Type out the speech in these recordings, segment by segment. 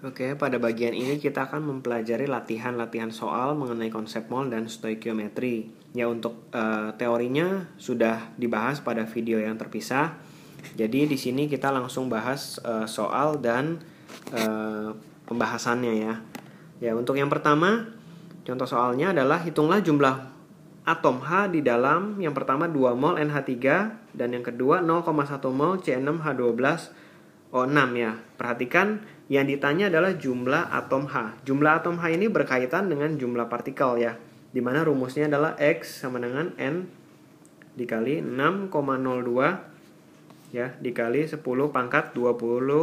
Oke, pada bagian ini kita akan mempelajari latihan-latihan soal mengenai konsep mol dan stoikiometri. Ya, untuk uh, teorinya sudah dibahas pada video yang terpisah. Jadi di sini kita langsung bahas uh, soal dan uh, pembahasannya ya. Ya, untuk yang pertama, contoh soalnya adalah hitunglah jumlah atom H di dalam yang pertama 2 mol NH3 dan yang kedua 0,1 mol cn 6 h 12 o 6 ya. Perhatikan yang ditanya adalah jumlah atom H. Jumlah atom H ini berkaitan dengan jumlah partikel ya. Dimana rumusnya adalah X sama dengan N dikali 6,02 ya dikali 10 pangkat 23 eh,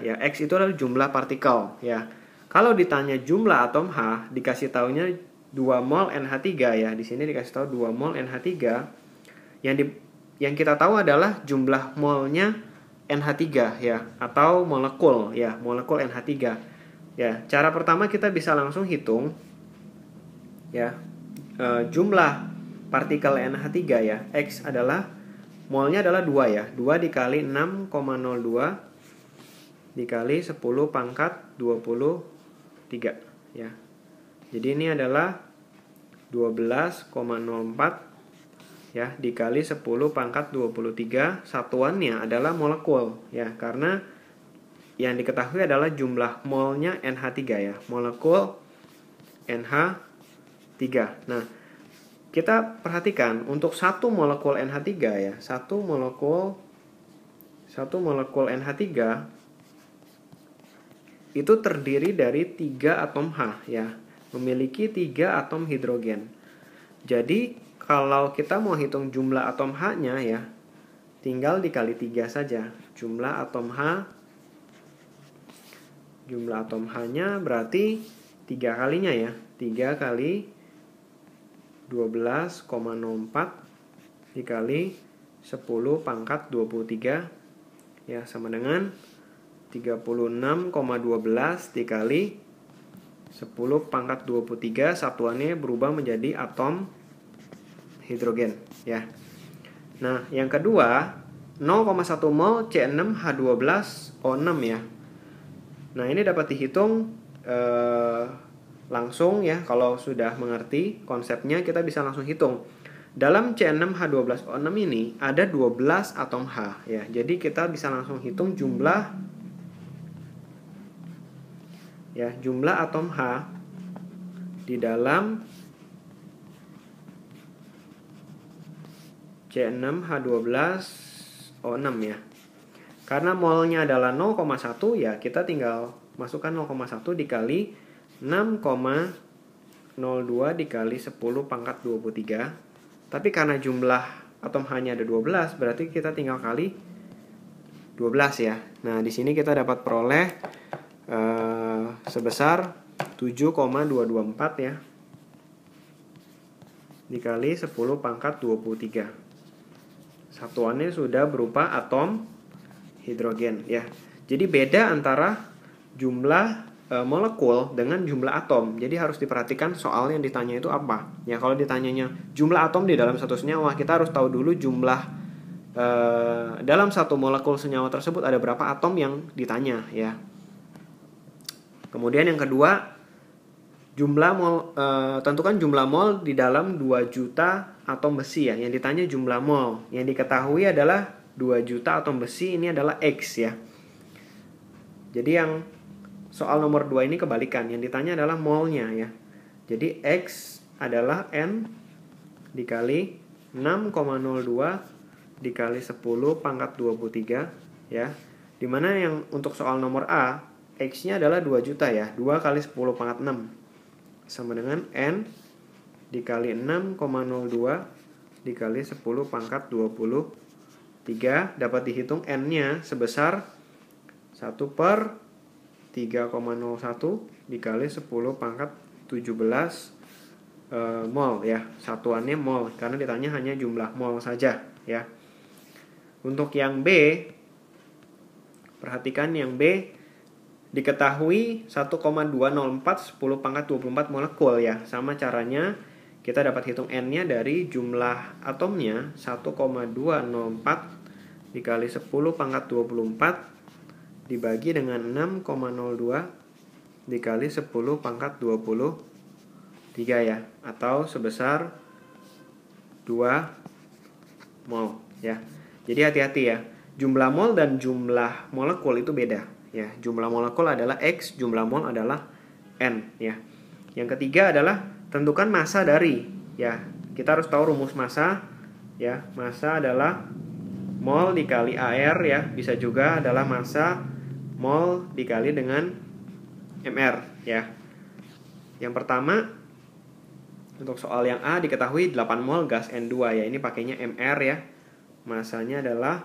ya. X itu adalah jumlah partikel ya. Kalau ditanya jumlah atom H, dikasih taunya 2 mol NH3 ya. Di sini dikasih tahu 2 mol NH3. Yang di yang kita tahu adalah jumlah molnya NH3 ya atau molekul ya, molekul NH3. Ya, cara pertama kita bisa langsung hitung ya e, jumlah partikel NH3 ya. X adalah molnya adalah 2 ya. 2 dikali 6,02 dikali 10 pangkat 23 ya. Jadi ini adalah 12,04 ya dikali 10 pangkat 23 satuannya adalah molekul ya karena yang diketahui adalah jumlah molnya NH3 ya molekul NH3 nah kita perhatikan untuk satu molekul NH3 ya satu molekul satu molekul NH3 itu terdiri dari tiga atom H ya memiliki tiga atom hidrogen jadi kalau kita mau hitung jumlah atom H-nya ya, tinggal dikali 3 saja. Jumlah atom H jumlah atom H-nya berarti 3 kalinya ya. 3 kali 12,04 dikali 10 pangkat 23 ya sama dengan 36,12 dikali 10 pangkat 23 satuannya berubah menjadi atom hidrogen ya. Nah, yang kedua 0,1 mol C6H12O6 ya. Nah, ini dapat dihitung eh, langsung ya kalau sudah mengerti konsepnya kita bisa langsung hitung. Dalam C6H12O6 ini ada 12 atom H ya. Jadi kita bisa langsung hitung jumlah ya, jumlah atom H di dalam C6 H12 O6 ya. Karena molnya adalah 0,1 ya kita tinggal masukkan 0,1 dikali 6,02 dikali 10 pangkat 23. Tapi karena jumlah atom H-nya ada 12 berarti kita tinggal kali 12 ya. Nah, di sini kita dapat peroleh uh, sebesar 7,224 ya dikali 10 pangkat 23 satuannya sudah berupa atom hidrogen ya. Jadi beda antara jumlah e, molekul dengan jumlah atom. Jadi harus diperhatikan soal yang ditanya itu apa. Ya kalau ditanyanya jumlah atom di dalam satu senyawa, kita harus tahu dulu jumlah e, dalam satu molekul senyawa tersebut ada berapa atom yang ditanya ya. Kemudian yang kedua jumlah mol e, tentukan jumlah mol di dalam 2 juta atom besi ya. Yang ditanya jumlah mol Yang diketahui adalah 2 juta atom besi ini adalah X ya. Jadi yang soal nomor 2 ini kebalikan. Yang ditanya adalah molnya ya. Jadi X adalah N dikali 6,02 dikali 10 pangkat 23 ya. Dimana yang untuk soal nomor A X-nya adalah 2 juta ya. 2 kali 10 pangkat 6 sama dengan N dikali 6,02 dikali 10 pangkat 23 dapat dihitung N-nya sebesar 1 per 3,01 dikali 10 pangkat 17 e, eh, mol ya satuannya mol karena ditanya hanya jumlah mol saja ya untuk yang B perhatikan yang B diketahui 1,204 10 pangkat 24 molekul ya. Sama caranya kita dapat hitung n-nya dari jumlah atomnya 1,204 dikali 10 pangkat 24 dibagi dengan 6,02 dikali 10 pangkat 23 ya atau sebesar 2 mol ya. Jadi hati-hati ya. Jumlah mol dan jumlah molekul itu beda ya jumlah molekul adalah x jumlah mol adalah n ya yang ketiga adalah tentukan massa dari ya kita harus tahu rumus massa ya massa adalah mol dikali AR ya bisa juga adalah massa mol dikali dengan MR ya yang pertama untuk soal yang A diketahui 8 mol gas N2 ya ini pakainya MR ya masanya adalah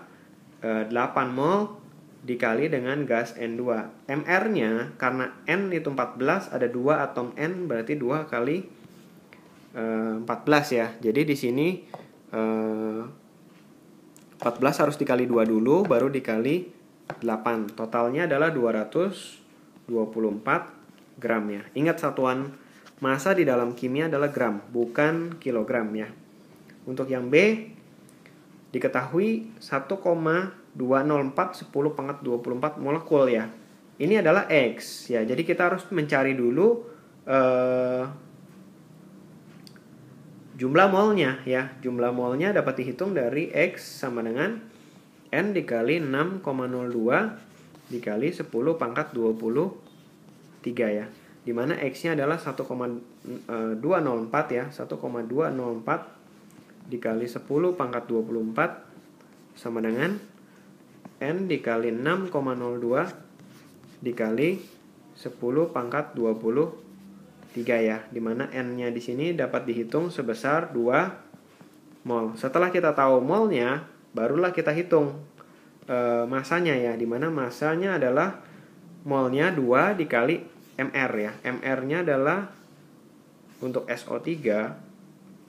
e, eh, 8 mol dikali dengan gas N2. MR-nya karena N itu 14 ada 2 atom N berarti 2 kali e, eh, 14 ya. Jadi di sini e, eh, 14 harus dikali 2 dulu baru dikali 8. Totalnya adalah 224 gram ya. Ingat satuan massa di dalam kimia adalah gram, bukan kilogram ya. Untuk yang B diketahui 1, 204 10 pangkat 24 molekul ya. Ini adalah X ya. Jadi kita harus mencari dulu eh, jumlah molnya ya. Jumlah molnya dapat dihitung dari X sama dengan N dikali 6,02 dikali 10 pangkat 23 ya. Dimana X-nya adalah 1,204 ya. 1,204 dikali 10 pangkat 24 sama dengan N dikali 6,02 dikali 10 pangkat 23 ya. Dimana N-nya di sini dapat dihitung sebesar 2 mol. Setelah kita tahu molnya, barulah kita hitung e, masanya ya. Dimana masanya adalah molnya 2 dikali MR ya. MR-nya adalah untuk SO3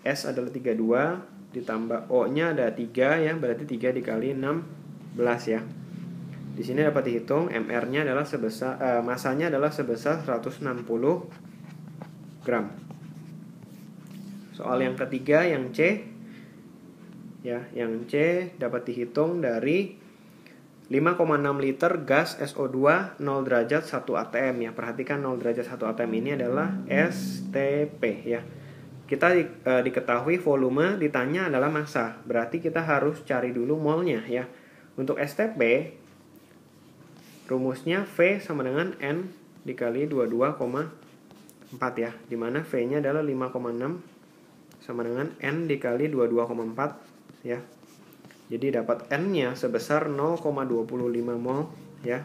S adalah 32 ditambah O-nya ada 3 ya, berarti 3 dikali 6 11 ya. Di sini dapat dihitung MR-nya adalah sebesar eh, masanya adalah sebesar 160 gram. Soal yang ketiga yang C ya, yang C dapat dihitung dari 5,6 liter gas SO2 0 derajat 1 atm ya. Perhatikan 0 derajat 1 atm ini adalah STP ya. Kita di, e, diketahui volume ditanya adalah massa. Berarti kita harus cari dulu molnya ya. Untuk STP, rumusnya V sama dengan N dikali 22,4 ya. Dimana V-nya adalah 5,6 sama dengan N dikali 22,4 ya. Jadi dapat N-nya sebesar 0,25 mol ya.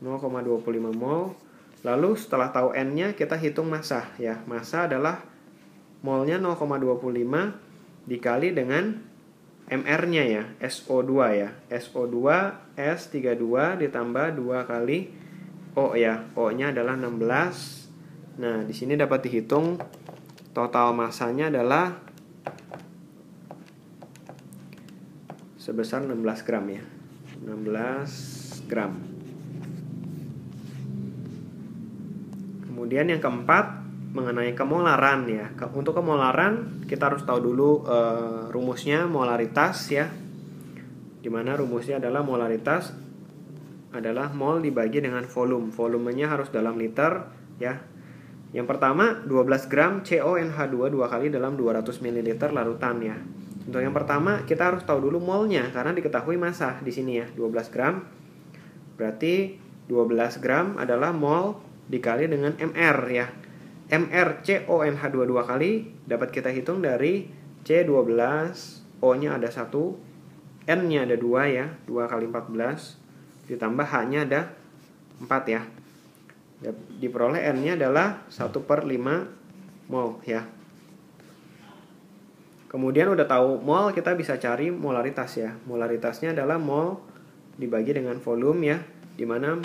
0,25 mol. Lalu setelah tahu N-nya kita hitung massa ya. Massa adalah molnya 0,25 dikali dengan MR-nya ya, SO2 ya. SO2 S32 ditambah 2 kali O ya. O-nya adalah 16. Nah, di sini dapat dihitung total massanya adalah sebesar 16 gram ya. 16 gram. Kemudian yang keempat mengenai kemolaran ya. Untuk kemolaran kita harus tahu dulu uh, rumusnya molaritas ya. Dimana rumusnya adalah molaritas adalah mol dibagi dengan volume. Volumenya harus dalam liter ya. Yang pertama 12 gram CONH2 dua kali dalam 200 ml larutan ya. Untuk yang pertama kita harus tahu dulu molnya karena diketahui massa di sini ya 12 gram. Berarti 12 gram adalah mol dikali dengan mr ya MRCONH 22 kali dapat kita hitung dari C12 O-nya ada 1 N-nya ada 2 ya 2 kali 14 ditambah H-nya ada 4 ya diperoleh N-nya adalah 1 per 5 mol ya kemudian udah tahu mol kita bisa cari molaritas ya molaritasnya adalah mol dibagi dengan volume ya dimana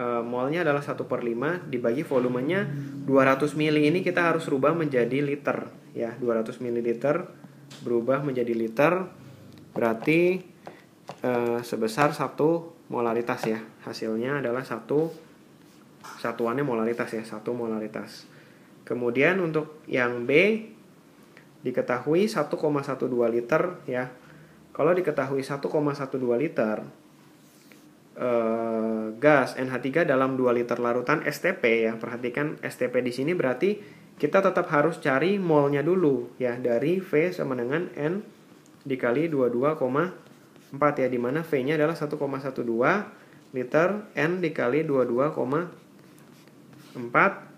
uh, eh, molnya adalah 1 per 5 dibagi volumenya 200 ml ini kita harus rubah menjadi liter ya 200 ml berubah menjadi liter berarti uh, sebesar 1 molaritas ya hasilnya adalah 1 satuannya molaritas ya 1 molaritas kemudian untuk yang B diketahui 1,12 liter ya kalau diketahui 1,12 liter eh, gas NH3 dalam 2 liter larutan STP ya. Perhatikan STP di sini berarti kita tetap harus cari molnya dulu ya dari V sama dengan N dikali 22,4 ya di mana V-nya adalah 1,12 liter N dikali 22,4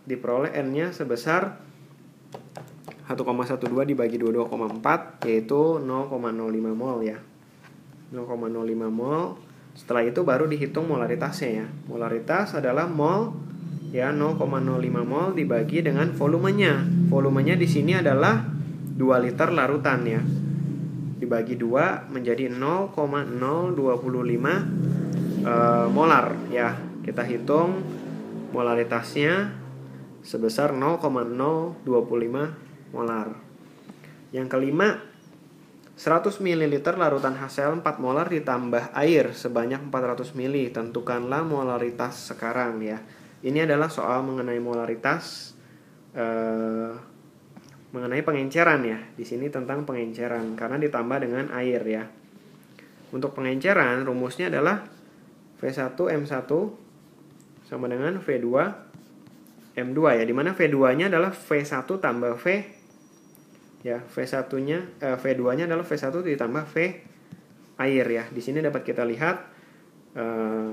diperoleh N-nya sebesar 1,12 dibagi 22,4 yaitu 0,05 mol ya 0,05 mol setelah itu baru dihitung molaritasnya ya. Molaritas adalah mol ya 0,05 mol dibagi dengan volumenya. Volumenya di sini adalah 2 liter larutan ya. Dibagi 2 menjadi 0,025 e, eh, molar ya. Kita hitung molaritasnya sebesar 0,025 molar. Yang kelima 100 ml larutan HCl 4 molar ditambah air sebanyak 400 ml. Tentukanlah molaritas sekarang ya. Ini adalah soal mengenai molaritas eh, mengenai pengenceran ya. Di sini tentang pengenceran karena ditambah dengan air ya. Untuk pengenceran rumusnya adalah V1 M1 sama dengan V2 M2 ya. Dimana V2-nya adalah V1 tambah V ya V1-nya eh, V2-nya adalah V1 ditambah V air ya. Di sini dapat kita lihat eh,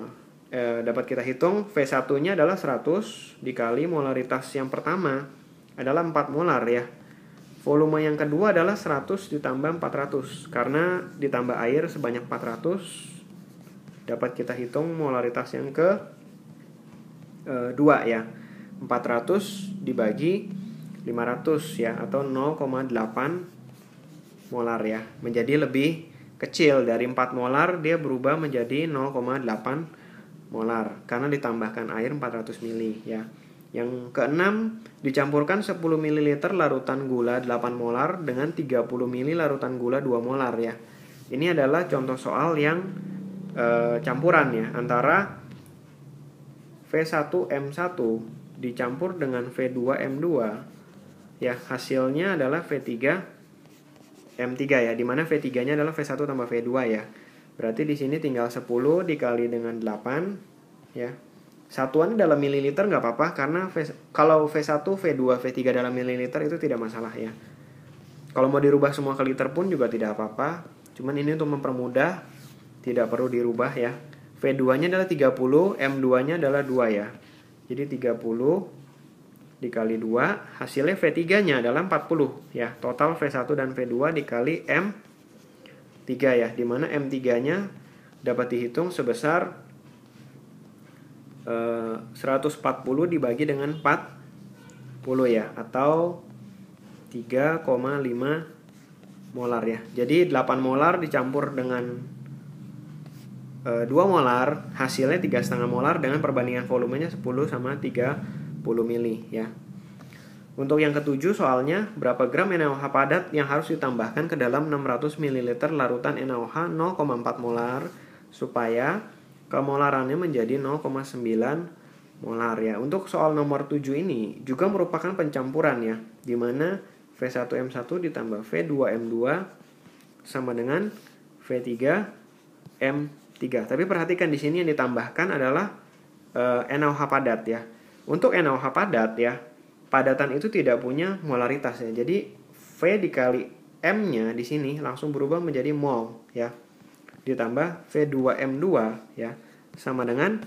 eh, dapat kita hitung V1-nya adalah 100 dikali molaritas yang pertama adalah 4 molar ya. Volume yang kedua adalah 100 ditambah 400 karena ditambah air sebanyak 400 dapat kita hitung molaritas yang ke 2 eh, ya. 400 dibagi 500 ya atau 0,8 molar ya. Menjadi lebih kecil dari 4 molar dia berubah menjadi 0,8 molar karena ditambahkan air 400 ml ya. Yang keenam, dicampurkan 10 ml larutan gula 8 molar dengan 30 ml larutan gula 2 molar ya. Ini adalah contoh soal yang e, campuran ya antara V1M1 dicampur dengan V2M2 ya hasilnya adalah V3 M3 ya dimana V3 nya adalah V1 tambah V2 ya berarti di sini tinggal 10 dikali dengan 8 ya satuan dalam mililiter nggak apa-apa karena v, kalau V1 V2 V3 dalam mililiter itu tidak masalah ya kalau mau dirubah semua ke liter pun juga tidak apa-apa cuman ini untuk mempermudah tidak perlu dirubah ya V2 nya adalah 30 M2 nya adalah 2 ya jadi 30 dikali 2 hasilnya V3-nya adalah 40 ya. Total V1 dan V2 dikali M3 ya, dimana M3-nya dapat dihitung sebesar eh, 140 dibagi dengan 40 ya atau 3,5 molar ya. Jadi 8 molar dicampur dengan eh, 2 molar hasilnya 3,5 molar dengan perbandingan volumenya 10 sama 3 molar 10 mili ya. Untuk yang ketujuh soalnya berapa gram NaOH padat yang harus ditambahkan ke dalam 600 ml larutan NaOH 0,4 molar supaya kemolarannya menjadi 0,9 molar ya. Untuk soal nomor 7 ini juga merupakan pencampuran ya, di mana V1M1 ditambah V2M2 sama dengan V3M3. Tapi perhatikan di sini yang ditambahkan adalah e, eh, NaOH padat ya. Untuk noh padat ya, padatan itu tidak punya molaritasnya. Jadi V dikali M-nya di sini langsung berubah menjadi mol ya. Ditambah V2M2 ya sama dengan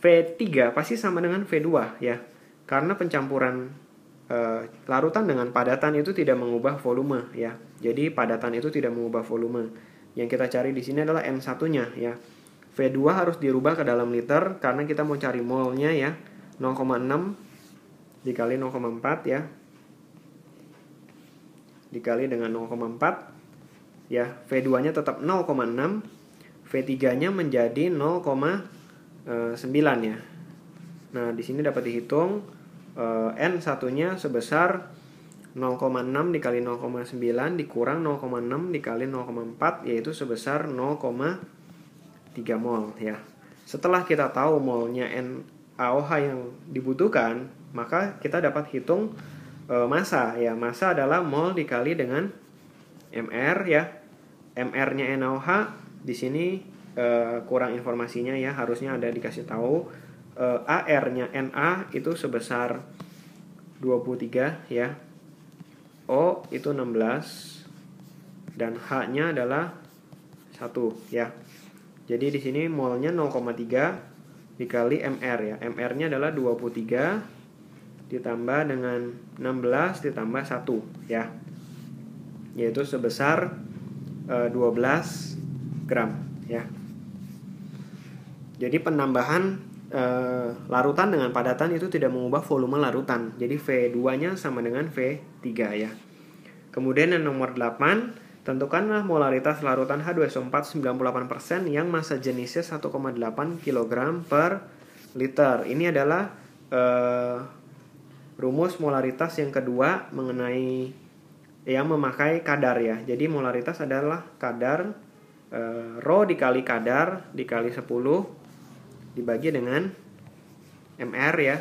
V3 pasti sama dengan V2 ya. Karena pencampuran e, larutan dengan padatan itu tidak mengubah volume ya. Jadi padatan itu tidak mengubah volume. Yang kita cari di sini adalah N1-nya ya. V2 harus dirubah ke dalam liter karena kita mau cari molnya ya 0,6 dikali 0,4 ya dikali dengan 0,4 ya V2 nya tetap 0,6 V3 nya menjadi 0,9 ya nah di sini dapat dihitung N satunya sebesar 0,6 dikali 0,9 dikurang 0,6 dikali 0,4 yaitu sebesar 0,3 mol ya setelah kita tahu molnya N AOH yang dibutuhkan, maka kita dapat hitung e, eh, masa ya. Masa adalah mol dikali dengan MR ya. MR-nya NaOH di sini e, kurang informasinya ya, harusnya ada dikasih tahu e, eh, AR-nya Na itu sebesar 23 ya. O itu 16 dan H-nya adalah 1 ya. Jadi di sini molnya 0,3 dikali MR ya. MR-nya adalah 23 ditambah dengan 16 ditambah 1 ya. Yaitu sebesar e, eh, 12 gram ya. Jadi penambahan e, larutan dengan padatan itu tidak mengubah volume larutan. Jadi V2-nya sama dengan V3 ya. Kemudian yang nomor 8 Tentukanlah molaritas larutan H2SO4 98% yang masa jenisnya 1,8 kg per liter. Ini adalah uh, rumus molaritas yang kedua mengenai yang memakai kadar ya. Jadi molaritas adalah kadar uh, rho dikali kadar dikali 10 dibagi dengan mr ya.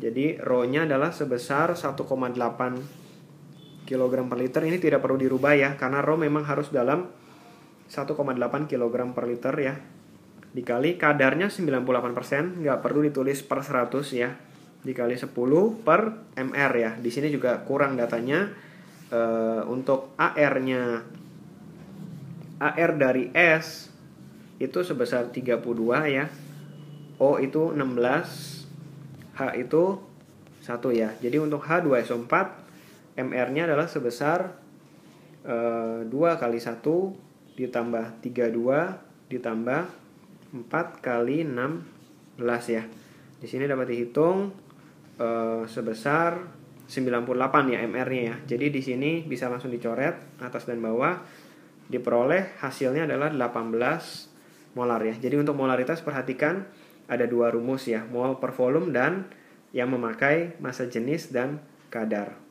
Jadi rho-nya adalah sebesar 1,8 kg per liter ini tidak perlu dirubah ya karena RO memang harus dalam 1,8 kg per liter ya dikali kadarnya 98% nggak perlu ditulis per 100 ya dikali 10 per mr ya di sini juga kurang datanya e, untuk AR nya AR dari S itu sebesar 32 ya O itu 16 H itu 1 ya jadi untuk H2SO4 MR-nya adalah sebesar e, eh, 2 kali 1 ditambah 32 ditambah 4 kali 16 ya. Di sini dapat dihitung e, sebesar 98 ya MR-nya ya. Jadi di sini bisa langsung dicoret atas dan bawah. Diperoleh hasilnya adalah 18 molar ya. Jadi untuk molaritas perhatikan ada dua rumus ya, mol per volume dan yang memakai massa jenis dan kadar.